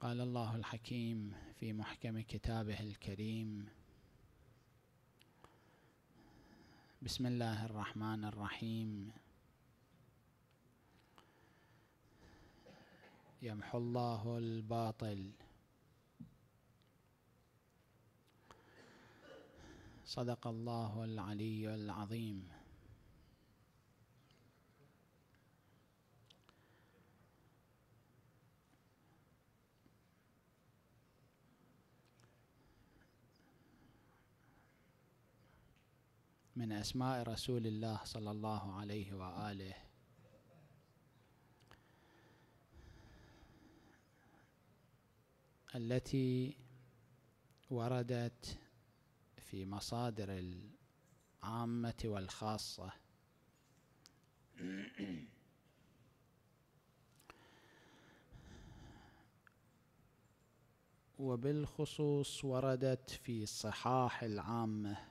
قال الله الحكيم في محكم كتابه الكريم بسم الله الرحمن الرحيم يمحو الله الباطل صدق الله العلي العظيم من أسماء رسول الله صلى الله عليه وآله التي وردت في مصادر العامة والخاصة وبالخصوص وردت في صحاح العامه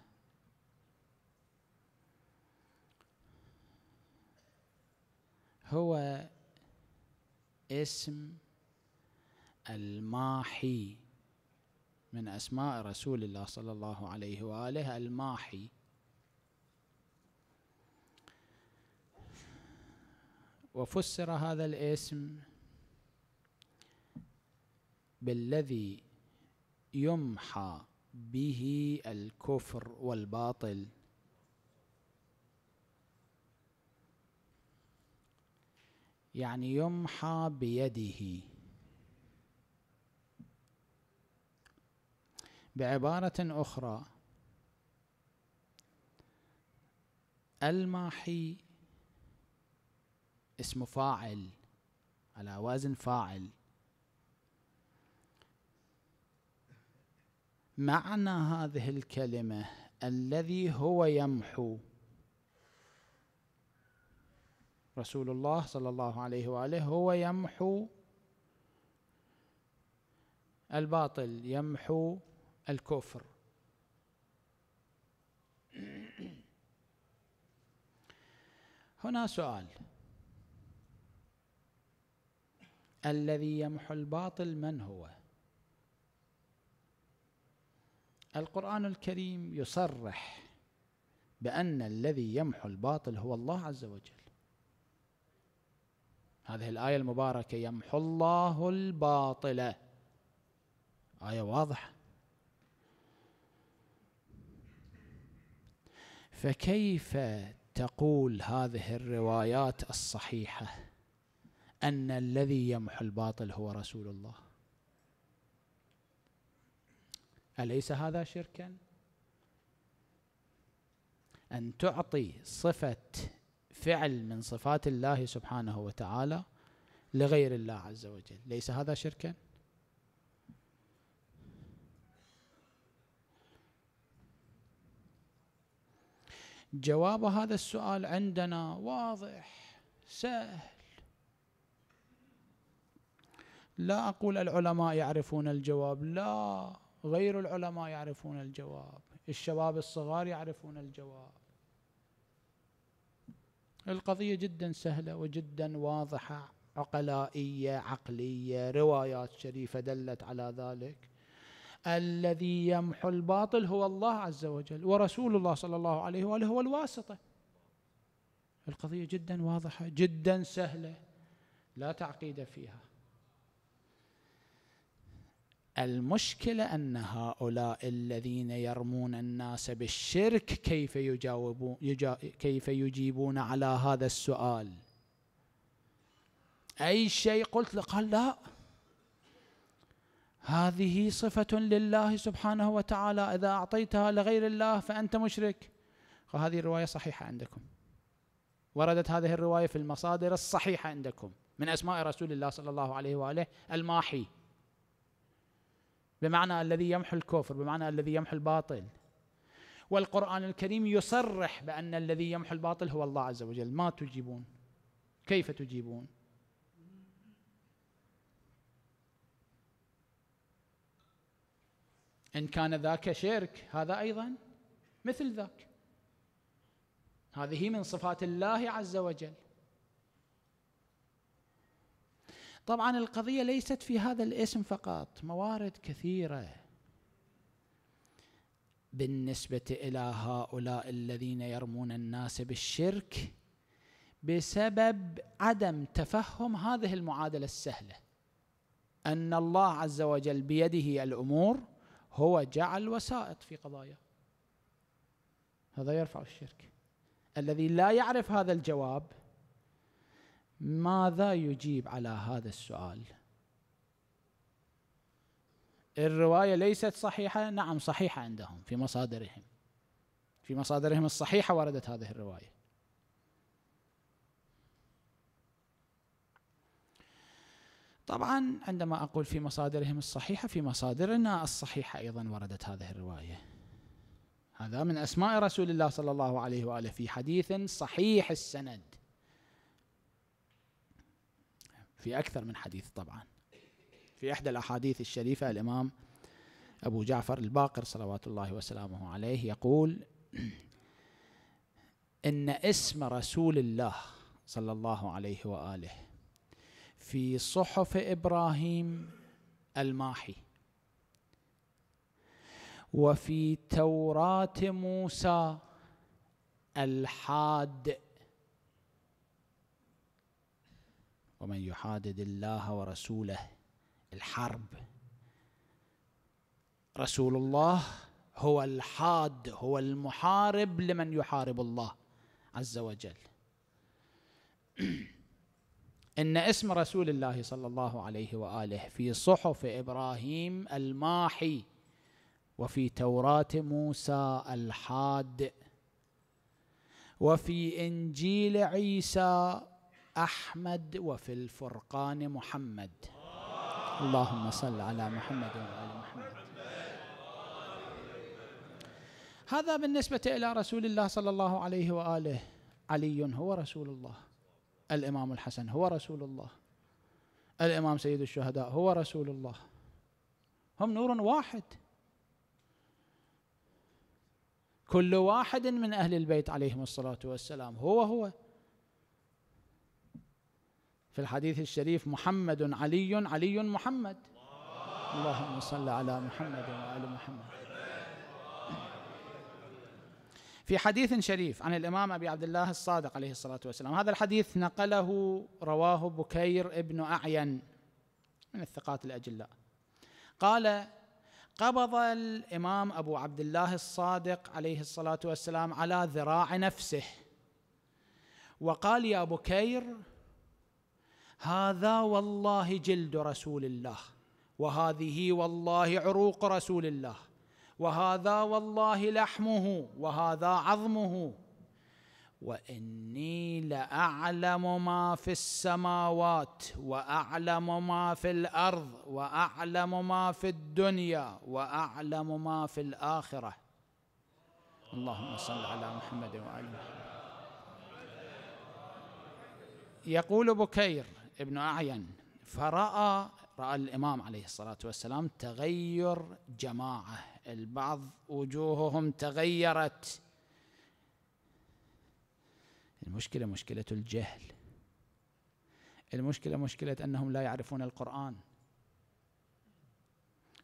هو اسم الماحي من أسماء رسول الله صلى الله عليه وآله الماحي وفسر هذا الاسم بالذي يمحى به الكفر والباطل يعني يمحى بيده بعبارة أخرى الماحي اسم فاعل على وازن فاعل معنى هذه الكلمة الذي هو يمحو رسول الله صلى الله عليه واله هو يمحو الباطل يمحو الكفر هنا سؤال الذي يمحو الباطل من هو القرآن الكريم يصرح بأن الذي يمحو الباطل هو الله عز وجل هذه الآية المباركة يمحو الله الباطل آية واضحة فكيف تقول هذه الروايات الصحيحة أن الذي يمحو الباطل هو رسول الله أليس هذا شركا أن تعطي صفة فعل من صفات الله سبحانه وتعالى لغير الله عز وجل ليس هذا شركا جواب هذا السؤال عندنا واضح سهل لا أقول العلماء يعرفون الجواب لا غير العلماء يعرفون الجواب الشباب الصغار يعرفون الجواب القضية جدا سهلة وجدا واضحة عقلائية عقلية روايات شريفة دلت على ذلك الذي يمحو الباطل هو الله عز وجل ورسول الله صلى الله عليه وآله هو الواسطة القضية جدا واضحة جدا سهلة لا تعقيد فيها المشكله ان هؤلاء الذين يرمون الناس بالشرك كيف يجاوبون يجا كيف يجيبون على هذا السؤال اي شيء قلت له قال لا هذه صفه لله سبحانه وتعالى اذا اعطيتها لغير الله فانت مشرك هذه الروايه صحيحه عندكم وردت هذه الروايه في المصادر الصحيحه عندكم من اسماء رسول الله صلى الله عليه واله الماحي بمعنى الذي يمحو الكفر بمعنى الذي يمحو الباطل والقرآن الكريم يصرح بأن الذي يمحو الباطل هو الله عز وجل ما تجيبون كيف تجيبون إن كان ذاك شرك هذا أيضا مثل ذاك هذه من صفات الله عز وجل طبعا القضيه ليست في هذا الاسم فقط موارد كثيره بالنسبه الى هؤلاء الذين يرمون الناس بالشرك بسبب عدم تفهم هذه المعادله السهله ان الله عز وجل بيده الامور هو جعل وسائط في قضايا هذا يرفع الشرك الذي لا يعرف هذا الجواب ماذا يجيب على هذا السؤال الروايه ليست صحيحه نعم صحيحه عندهم في مصادرهم في مصادرهم الصحيحه وردت هذه الروايه طبعا عندما اقول في مصادرهم الصحيحه في مصادرنا الصحيحه ايضا وردت هذه الروايه هذا من اسماء رسول الله صلى الله عليه واله في حديث صحيح السند في أكثر من حديث طبعا في إحدى الأحاديث الشريفة الإمام أبو جعفر الباقر صلوات الله وسلامه عليه يقول إن اسم رسول الله صلى الله عليه وآله في صحف إبراهيم الماحي وفي توراة موسى الحاد ومن يحادد الله ورسوله الحرب رسول الله هو الحاد هو المحارب لمن يحارب الله عز وجل ان اسم رسول الله صلى الله عليه واله في صحف ابراهيم الماحي وفي توراه موسى الحاد وفي انجيل عيسى أحمد وفي الفرقان محمد اللهم صل على محمد وعلى محمد هذا بالنسبة إلى رسول الله صلى الله عليه وآله علي هو رسول الله الإمام الحسن هو رسول الله الإمام سيد الشهداء هو رسول الله هم نور واحد كل واحد من أهل البيت عليهم الصلاة والسلام هو هو في الحديث الشريف محمد علي علي محمد اللهم صل على محمد وعلى محمد في حديث شريف عن الإمام أبي عبد الله الصادق عليه الصلاة والسلام هذا الحديث نقله رواه بكير ابن أعين من الثقات الأجلاء قال قبض الإمام أبو عبد الله الصادق عليه الصلاة والسلام على ذراع نفسه وقال يا بكير هذا والله جلد رسول الله وهذه والله عروق رسول الله وهذا والله لحمه وهذا عظمه واني لاعلم ما في السماوات واعلم ما في الارض واعلم ما في الدنيا واعلم ما في الاخره اللهم صل على محمد وعلى محمد يقول بكير ابن أعين فرأى رأى الإمام عليه الصلاة والسلام تغير جماعة البعض وجوههم تغيرت المشكلة مشكلة الجهل المشكلة مشكلة أنهم لا يعرفون القرآن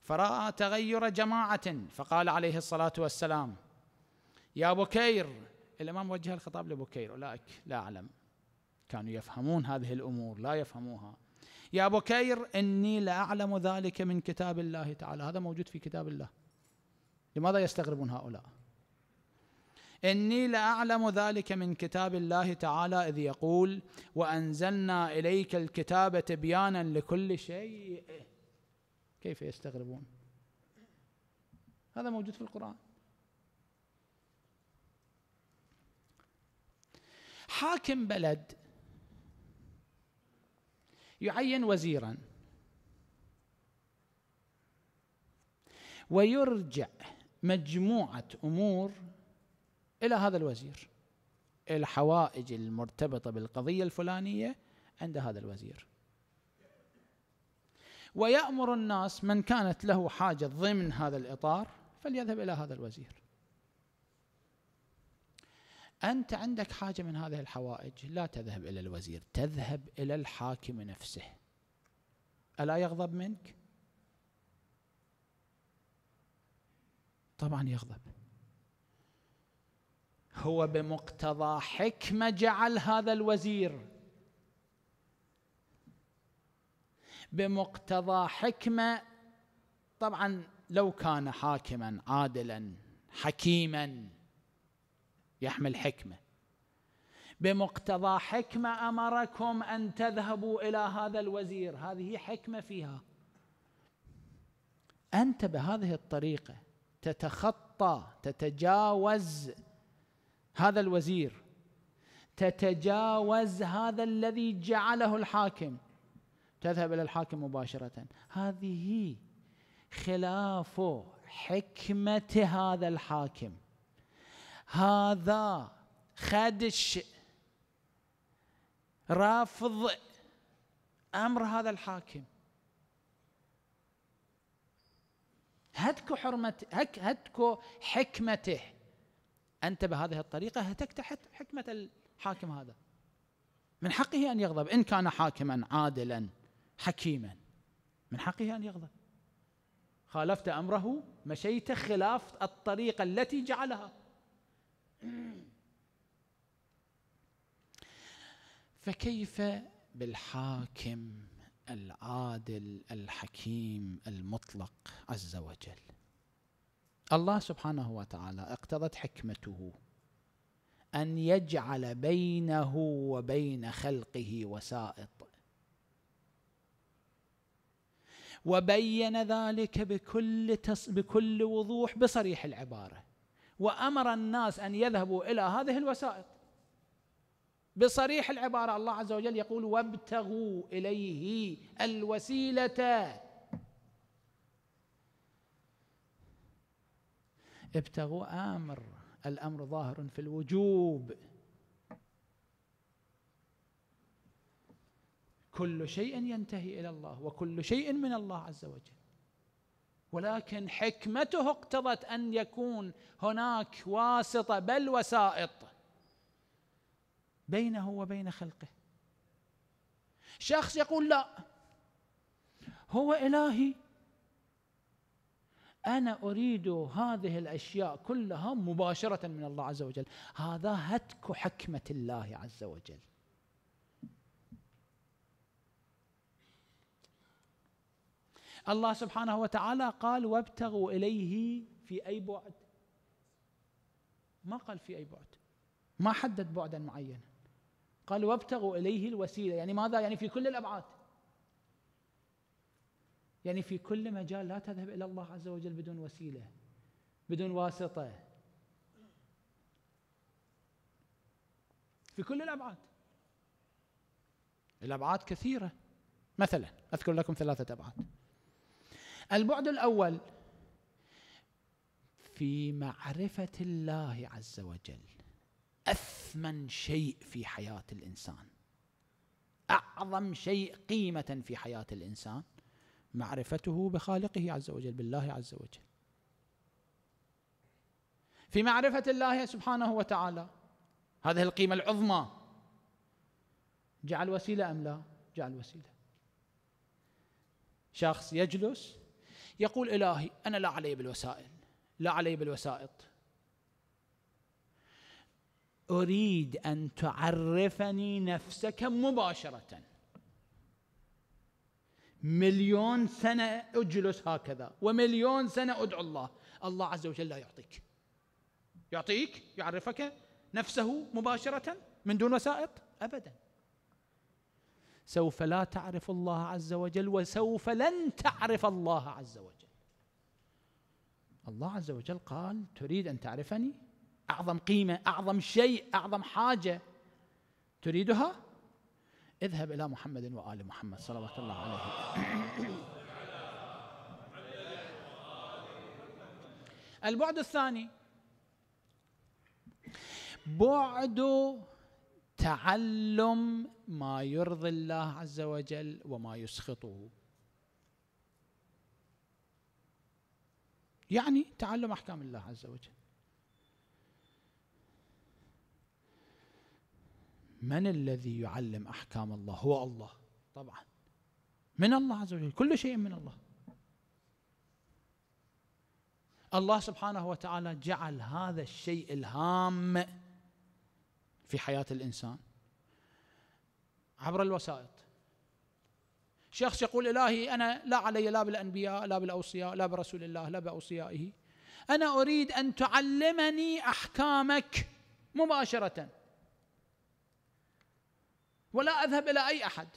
فرأى تغير جماعة فقال عليه الصلاة والسلام يا بكير الإمام وجه الخطاب لبكير أولئك لا أعلم كانوا يفهمون هذه الأمور لا يفهموها يا بكير إني لأعلم ذلك من كتاب الله تعالى هذا موجود في كتاب الله لماذا يستغربون هؤلاء إني لأعلم ذلك من كتاب الله تعالى إذ يقول وأنزلنا إليك الكتاب تبيانا لكل شيء كيف يستغربون هذا موجود في القرآن حاكم بلد يعين وزيرا ويرجع مجموعة أمور إلى هذا الوزير الحوائج المرتبطة بالقضية الفلانية عند هذا الوزير ويأمر الناس من كانت له حاجة ضمن هذا الإطار فليذهب إلى هذا الوزير أنت عندك حاجة من هذه الحوائج لا تذهب إلى الوزير تذهب إلى الحاكم نفسه ألا يغضب منك؟ طبعا يغضب هو بمقتضى حكمة جعل هذا الوزير بمقتضى حكمة طبعا لو كان حاكما عادلا حكيما يحمل حكمه بمقتضى حكمه امركم ان تذهبوا الى هذا الوزير هذه حكمه فيها انت بهذه الطريقه تتخطى تتجاوز هذا الوزير تتجاوز هذا الذي جعله الحاكم تذهب الى الحاكم مباشره هذه خلاف حكمه هذا الحاكم هذا خدش رافض امر هذا الحاكم هتكو حرمته هك هتكو حكمته انت بهذه الطريقه هتكت حكمه الحاكم هذا من حقه ان يغضب ان كان حاكما عادلا حكيما من حقه ان يغضب خالفت امره مشيت خلاف الطريقه التي جعلها فكيف بالحاكم العادل الحكيم المطلق عز وجل الله سبحانه وتعالى اقتضت حكمته ان يجعل بينه وبين خلقه وسائط وبين ذلك بكل, تص... بكل وضوح بصريح العباره وامر الناس ان يذهبوا الى هذه الوسائط بصريح العباره الله عز وجل يقول وابتغوا اليه الوسيله ابتغوا امر الامر ظاهر في الوجوب كل شيء ينتهي الى الله وكل شيء من الله عز وجل ولكن حكمته اقتضت ان يكون هناك واسطه بل وسائط بينه وبين خلقه شخص يقول لا هو الهي انا اريد هذه الاشياء كلها مباشره من الله عز وجل هذا هتك حكمه الله عز وجل الله سبحانه وتعالى قال وابتغوا إليه في أي بعد ما قال في أي بعد ما حدد بعدا معينا قال وابتغوا إليه الوسيلة يعني ماذا يعني في كل الأبعاد يعني في كل مجال لا تذهب إلى الله عز وجل بدون وسيلة بدون واسطة في كل الأبعاد الأبعاد كثيرة مثلا أذكر لكم ثلاثة أبعاد البعد الاول في معرفه الله عز وجل اثمن شيء في حياه الانسان اعظم شيء قيمه في حياه الانسان معرفته بخالقه عز وجل بالله عز وجل في معرفه الله سبحانه وتعالى هذه القيمه العظمى جعل وسيله ام لا جعل وسيله شخص يجلس يقول إلهي أنا لا علي بالوسائل لا علي بالوسائط أريد أن تعرفني نفسك مباشرة مليون سنة أجلس هكذا ومليون سنة أدعو الله الله عز وجل لا يعطيك يعطيك يعرفك نفسه مباشرة من دون وسائط أبدا سوف لا تعرف الله عز وجل وسوف لن تعرف الله عز وجل الله عز وجل قال تريد ان تعرفني اعظم قيمه اعظم شيء اعظم حاجه تريدها اذهب الى محمد وال محمد صلوات الله عليه البعد الثاني بعد تعلم ما يرضي الله عز وجل وما يسخطه يعني تعلم احكام الله عز وجل من الذي يعلم احكام الله هو الله طبعا من الله عز وجل كل شيء من الله الله سبحانه وتعالى جعل هذا الشيء الهام في حياة الإنسان عبر الوسائط شخص يقول إلهي أنا لا علي لا بالأنبياء لا بالأوصياء لا برسول الله لا بأوصيائه أنا أريد أن تعلمني أحكامك مباشرة ولا أذهب إلى أي أحد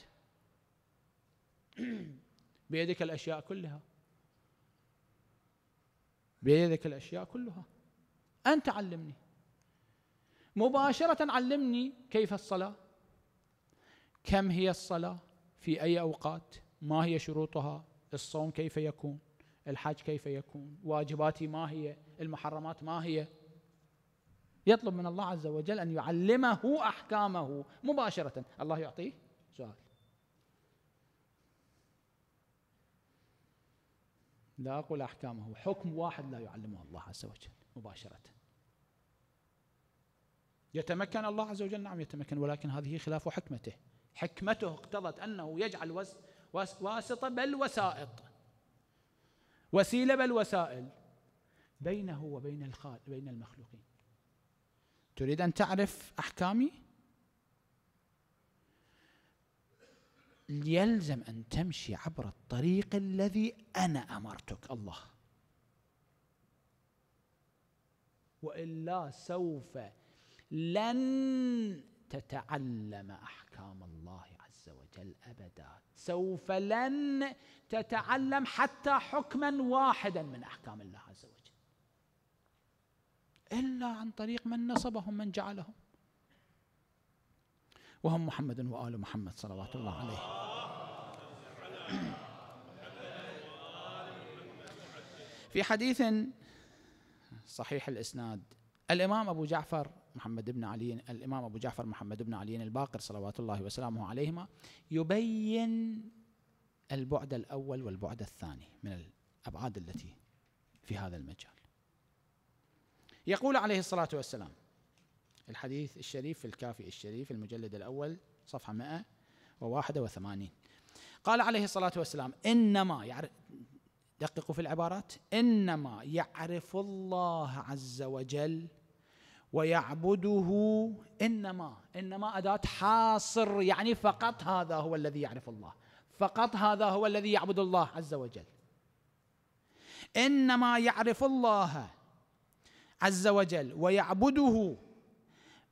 بيدك الأشياء كلها بيدك الأشياء كلها أنت علمني مباشرة علمني كيف الصلاة كم هي الصلاة في أي أوقات ما هي شروطها الصوم كيف يكون الحج كيف يكون واجباتي ما هي المحرمات ما هي يطلب من الله عز وجل أن يعلمه أحكامه مباشرة الله يعطيه سؤال لا أقول أحكامه حكم واحد لا يعلمه الله عز وجل مباشرة يتمكن الله عز وجل نعم يتمكن ولكن هذه خلاف حكمته حكمته اقتضت أنه يجعل وس وس واسطة بل وسائط وسيلة بل وسائل بينه وبين الخال بين المخلوقين تريد أن تعرف أحكامي يلزم أن تمشي عبر الطريق الذي أنا أمرتك الله وإلا سوف لن تتعلم احكام الله عز وجل ابدا سوف لن تتعلم حتى حكما واحدا من احكام الله عز وجل الا عن طريق من نصبهم من جعلهم وهم محمد وال محمد صلوات الله عليه في حديث صحيح الاسناد الامام ابو جعفر محمد بن علي الإمام أبو جعفر محمد بن علي الباقر صلوات الله وسلامه عليهما يبين البعد الأول والبعد الثاني من الأبعاد التي في هذا المجال يقول عليه الصلاة والسلام الحديث الشريف في الكافي الشريف المجلد الأول صفحة 181 قال عليه الصلاة والسلام إنما يعرف دققوا في العبارات إنما يعرف الله عز وجل ويعبده انما انما اداه حاصر يعني فقط هذا هو الذي يعرف الله فقط هذا هو الذي يعبد الله عز وجل انما يعرف الله عز وجل ويعبده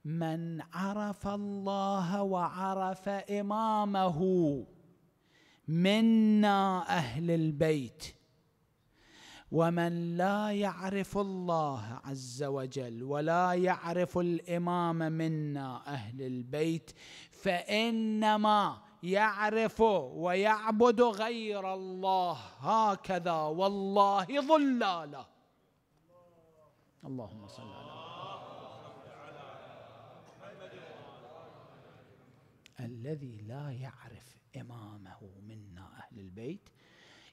من عرف الله وعرف امامه منا اهل البيت ومن لا يعرف الله عز وجل ولا يعرف الامام منا اهل البيت فانما يعرف ويعبد غير الله هكذا والله ضلاله اللهم صل على الذي لا يعرف امامه منا اهل البيت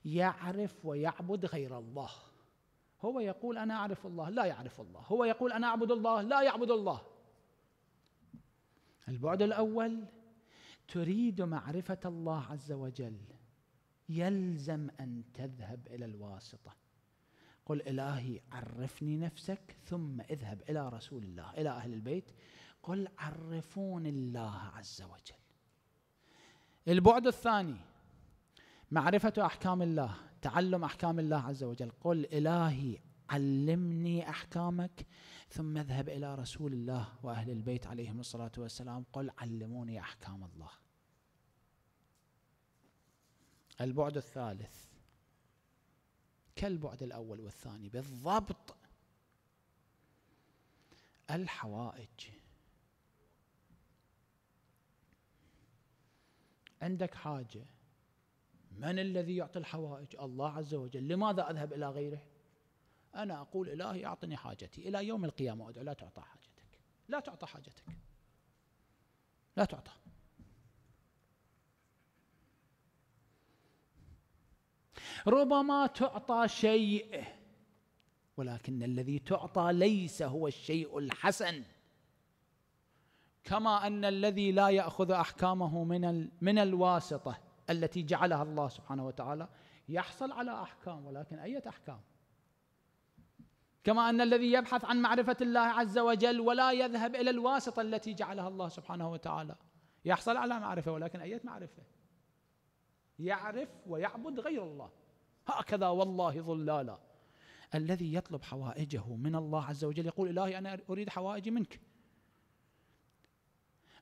يعرف ويعبد غير الله هو يقول انا اعرف الله لا يعرف الله هو يقول انا اعبد الله لا يعبد الله البعد الاول تريد معرفه الله عز وجل يلزم ان تذهب الى الواسطه قل الهي عرفني نفسك ثم اذهب الى رسول الله الى اهل البيت قل عرفون الله عز وجل البعد الثاني معرفة أحكام الله تعلم أحكام الله عز وجل قل إلهي علمني أحكامك ثم اذهب إلى رسول الله وأهل البيت عليهم الصلاة والسلام قل علموني أحكام الله البعد الثالث كالبعد الأول والثاني بالضبط الحوائج عندك حاجه من الذي يعطي الحوائج الله عز وجل لماذا أذهب إلى غيره أنا أقول إلهي أعطني حاجتي إلى يوم القيامة أدعو لا تعطى حاجتك لا تعطى حاجتك لا تعطى ربما تعطى شيء ولكن الذي تعطى ليس هو الشيء الحسن كما ان الذي لا ياخذ احكامه من من الواسطه التي جعلها الله سبحانه وتعالى يحصل على أحكام ولكن أية أحكام كما أن الذي يبحث عن معرفة الله عز وجل ولا يذهب إلى الواسطة التي جعلها الله سبحانه وتعالى يحصل على معرفة ولكن أية معرفة يعرف ويعبد غير الله هكذا والله ظلالا الذي يطلب حوائجه من الله عز وجل يقول إلهي أنا أريد حوائجي منك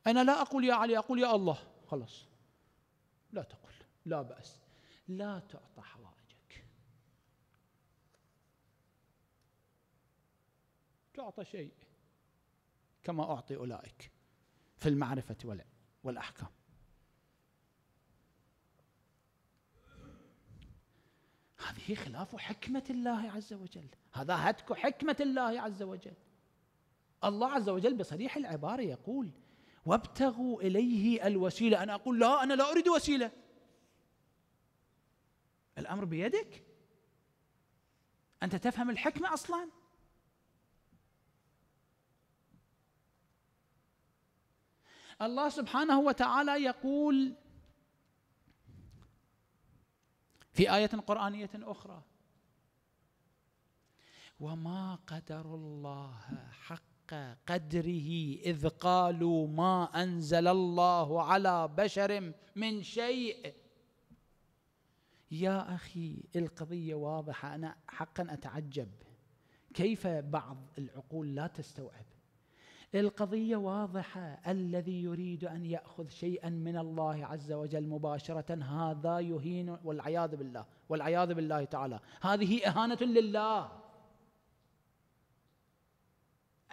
أنا لا أقول يا علي أقول يا الله خلص لا تقل لا بأس لا تعطى حوائجك تعطى شيء كما أعطي أولئك في المعرفة والأحكام هذه خلاف حكمة الله عز وجل هذا هتك حكمة الله عز وجل الله عز وجل بصريح العبارة يقول وابتغوا إليه الوسيلة أنا أقول لا أنا لا أريد وسيلة الأمر بيدك أنت تفهم الحكمة أصلا الله سبحانه وتعالى يقول في آية قرآنية أخرى وما قدر الله حق حق قدره إذ قالوا ما أنزل الله على بشر من شيء يا أخي القضية واضحة أنا حقا أتعجب كيف بعض العقول لا تستوعب القضية واضحة الذي يريد أن يأخذ شيئا من الله عز وجل مباشرة هذا يهين والعياذ بالله والعياذ بالله تعالى هذه إهانة لله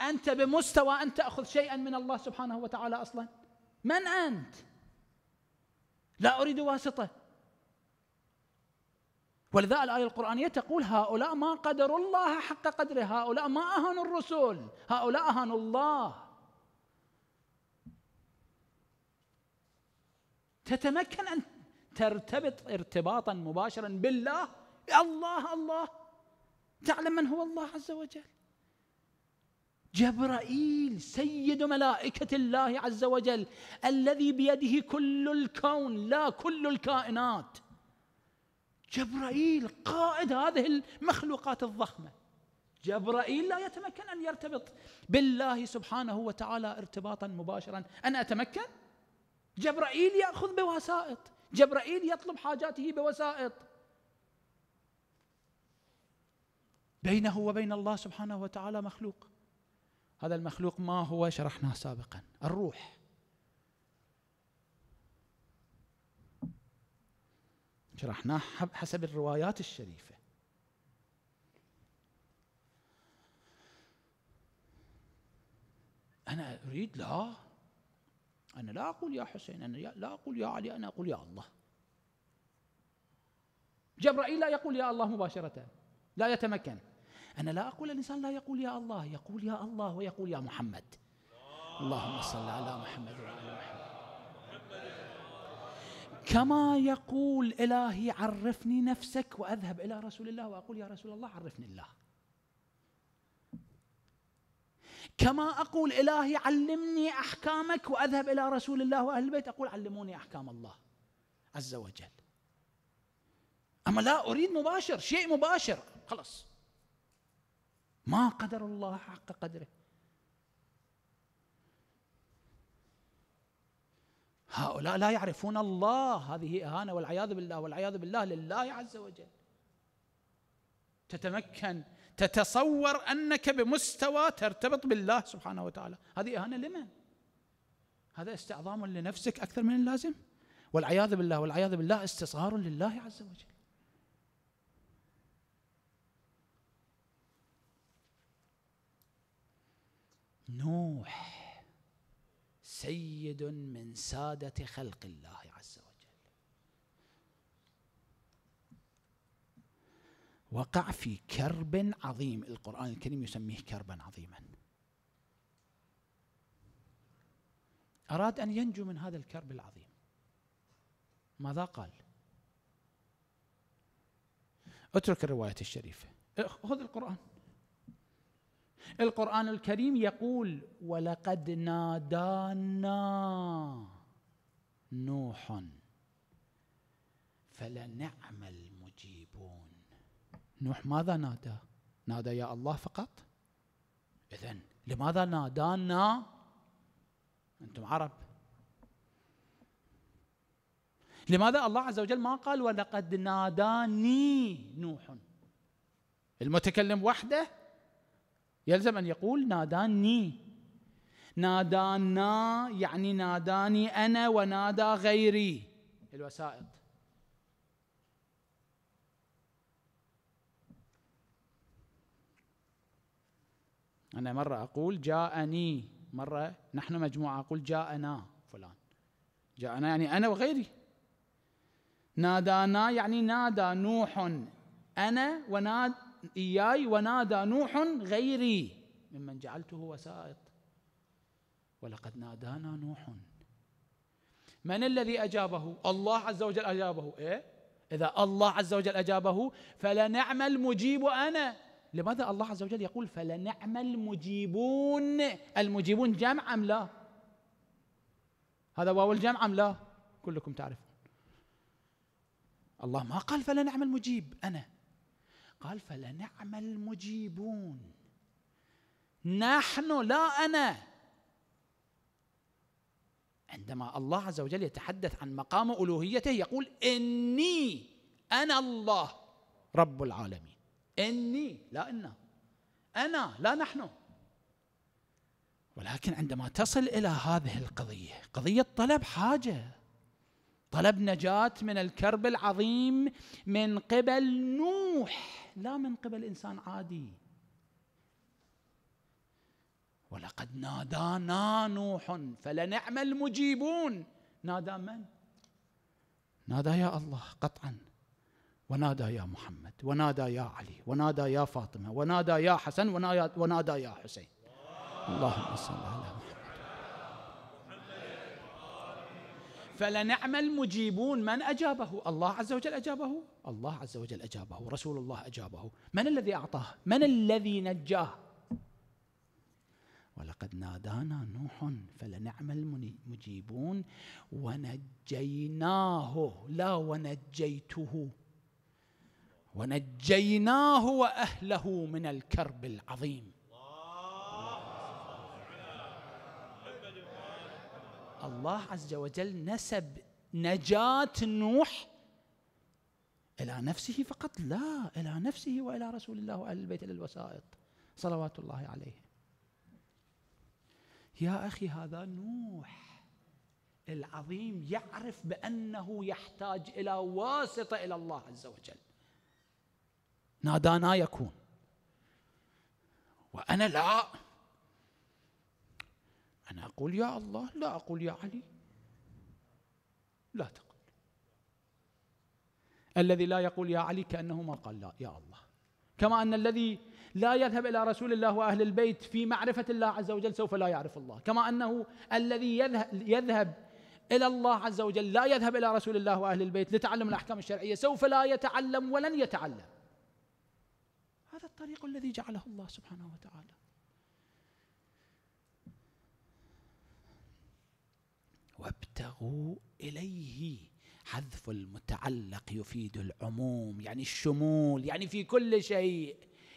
أنت بمستوى أن تأخذ شيئا من الله سبحانه وتعالى أصلا من أنت لا أريد واسطة ولذا الآية القرآنية تقول هؤلاء ما قدروا الله حق قدره هؤلاء ما أهانوا الرسل هؤلاء أهانوا الله تتمكن أن ترتبط ارتباطا مباشرا بالله الله الله تعلم من هو الله عز وجل جبرائيل سيد ملائكة الله عز وجل الذي بيده كل الكون لا كل الكائنات جبرائيل قائد هذه المخلوقات الضخمة جبرائيل لا يتمكن أن يرتبط بالله سبحانه وتعالى ارتباطا مباشرا أنا أتمكن؟ جبرائيل يأخذ بوسائط جبرائيل يطلب حاجاته بوسائط بينه وبين الله سبحانه وتعالى مخلوق هذا المخلوق ما هو شرحناه سابقا الروح شرحناه حسب الروايات الشريفه انا اريد لا انا لا اقول يا حسين انا لا اقول يا علي انا اقول يا الله جبرائيل لا يقول يا الله مباشره لا يتمكن أنا لا أقول الإنسان لا يقول يا الله يقول يا الله ويقول يا محمد اللهم صل على محمد وعلى محمد كما يقول إلهي عرفني نفسك وأذهب إلى رسول الله وأقول يا رسول الله عرفني الله كما أقول إلهي علمني أحكامك وأذهب إلى رسول الله وأهل البيت أقول علموني أحكام الله عز وجل أما لا أريد مباشر شيء مباشر خلص ما قدر الله حق قدره هؤلاء لا يعرفون الله هذه إهانة والعياذ بالله والعياذ بالله لله عز وجل تتمكن تتصور أنك بمستوى ترتبط بالله سبحانه وتعالى هذه إهانة لمن؟ هذا استعظام لنفسك أكثر من اللازم والعياذ بالله والعياذ بالله استصغار لله عز وجل نوح سيد من سادة خلق الله عز وجل وقع في كرب عظيم القرآن الكريم يسميه كربا عظيما أراد أن ينجو من هذا الكرب العظيم ماذا قال اترك الرواية الشريفة خذ القرآن القرآن الكريم يقول ولقد نادانا نوح فلنعم المجيبون نوح ماذا نادى؟ نادى يا الله فقط؟ إذا لماذا نادانا؟ أنتم عرب لماذا الله عز وجل ما قال ولقد ناداني نوح المتكلم وحده يلزم أن يقول ناداني نادانا يعني ناداني أنا ونادى غيري الوسائط أنا مرة أقول جاءني مرة نحن مجموعة أقول جاءنا فلان جاءنا يعني أنا وغيري نادانا يعني نادى نوح أنا وناد إياي ونادى نوح غيري ممن جعلته وسائط ولقد نادانا نوح من الذي أجابه الله عز وجل أجابه إيه؟ إذا الله عز وجل أجابه فلنعم المجيب أنا لماذا الله عز وجل يقول فلنعم المجيبون المجيبون جمع أم لا هذا واو الجمع أم لا كلكم تعرفون الله ما قال فلنعم المجيب أنا قال فلنعم المجيبون نحن لا انا عندما الله عز وجل يتحدث عن مقام الوهيته يقول اني انا الله رب العالمين اني لا انا انا لا نحن ولكن عندما تصل الى هذه القضيه قضيه طلب حاجه طلب نجاه من الكرب العظيم من قبل نوح لا من قبل انسان عادي ولقد نادانا نوح فلنعم المجيبون نادى من نادى يا الله قطعا ونادى يا محمد ونادى يا علي ونادى يا فاطمه ونادى يا حسن ونادى يا حسين اللهم صل على محمد فلنعم المجيبون من أجابه الله عز وجل أجابه الله عز وجل أجابه رسول الله أجابه من الذي أعطاه من الذي نجاه ولقد نادانا نوح فلنعم المجيبون ونجيناه لا ونجيته ونجيناه واهله من الكرب العظيم الله عز وجل نسب نجاة نوح إلى نفسه فقط لا إلى نفسه وإلى رسول الله وأهل البيت إلى الوسائط صلوات الله عليه يا أخي هذا نوح العظيم يعرف بأنه يحتاج إلى واسطة إلى الله عز وجل نادانا يكون وأنا لا أنا أقول يا الله لا أقول يا علي لا تقل الذي لا يقول يا علي كأنه ما قال لا يا الله كما أن الذي لا يذهب إلى رسول الله وأهل البيت في معرفة الله عز وجل سوف لا يعرف الله كما أنه الذي يذهب إلى الله عز وجل لا يذهب إلى رسول الله وأهل البيت لتعلم الأحكام الشرعية سوف لا يتعلم ولن يتعلم هذا الطريق الذي جعله الله سبحانه وتعالى وابتغوا اليه حذف المتعلق يفيد العموم يعني الشمول يعني في كل شيء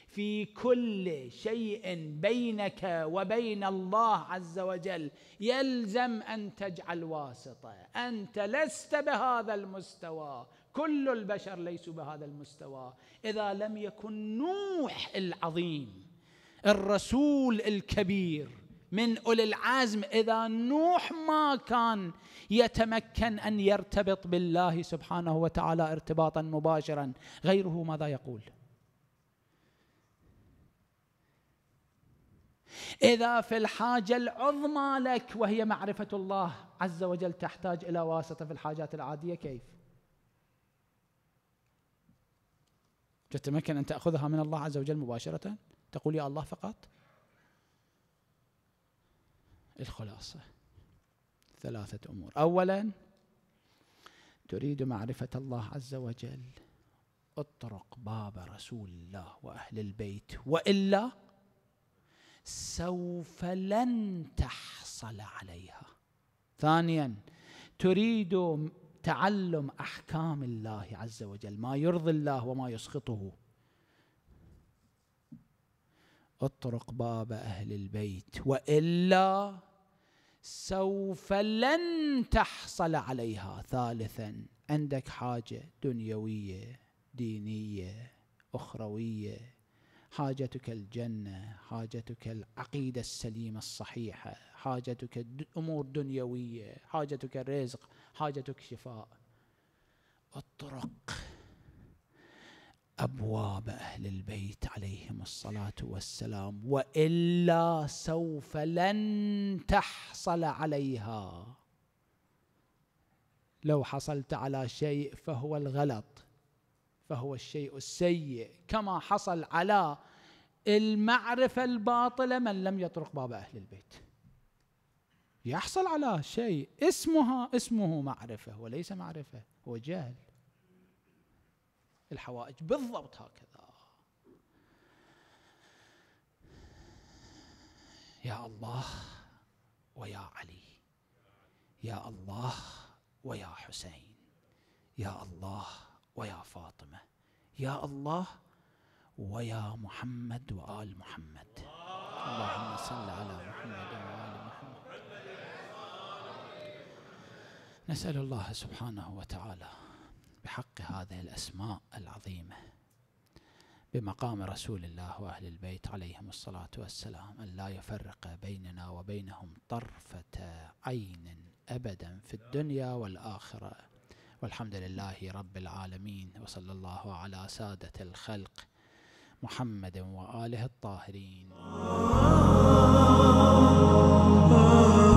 في كل شيء بينك وبين الله عز وجل يلزم ان تجعل واسطه انت لست بهذا المستوى كل البشر ليسوا بهذا المستوى اذا لم يكن نوح العظيم الرسول الكبير من اولي العزم اذا نوح ما كان يتمكن ان يرتبط بالله سبحانه وتعالى ارتباطا مباشرا غيره ماذا يقول اذا في الحاجه العظمى لك وهي معرفه الله عز وجل تحتاج الى واسطه في الحاجات العاديه كيف تتمكن ان تاخذها من الله عز وجل مباشره تقول يا الله فقط الخلاصة ثلاثة أمور أولا تريد معرفة الله عز وجل اطرق باب رسول الله وأهل البيت وإلا سوف لن تحصل عليها ثانيا تريد تعلم احكام الله عز وجل ما يرضي الله وما يسخطه اطرق باب اهل البيت والا سوف لن تحصل عليها ثالثا عندك حاجه دنيويه دينيه اخرويه حاجتك الجنه حاجتك العقيده السليمه الصحيحه حاجتك امور دنيويه حاجتك الرزق حاجتك شفاء الطرق ابواب اهل البيت عليهم الصلاه والسلام والا سوف لن تحصل عليها لو حصلت على شيء فهو الغلط فهو الشيء السيء كما حصل على المعرفه الباطله من لم يطرق باب اهل البيت يحصل على شيء اسمها اسمه معرفه وليس معرفه هو جهل الحوائج بالضبط هكذا يا الله ويا علي يا الله ويا حسين يا الله ويا فاطمه يا الله ويا محمد وال محمد اللهم صل على محمد وال محمد نسال الله سبحانه وتعالى بحق هذه الأسماء العظيمة بمقام رسول الله وأهل البيت عليهم الصلاة والسلام أن لا يفرق بيننا وبينهم طرفة عين أبدا في الدنيا والآخرة والحمد لله رب العالمين وصلى الله على سادة الخلق محمد وآله الطاهرين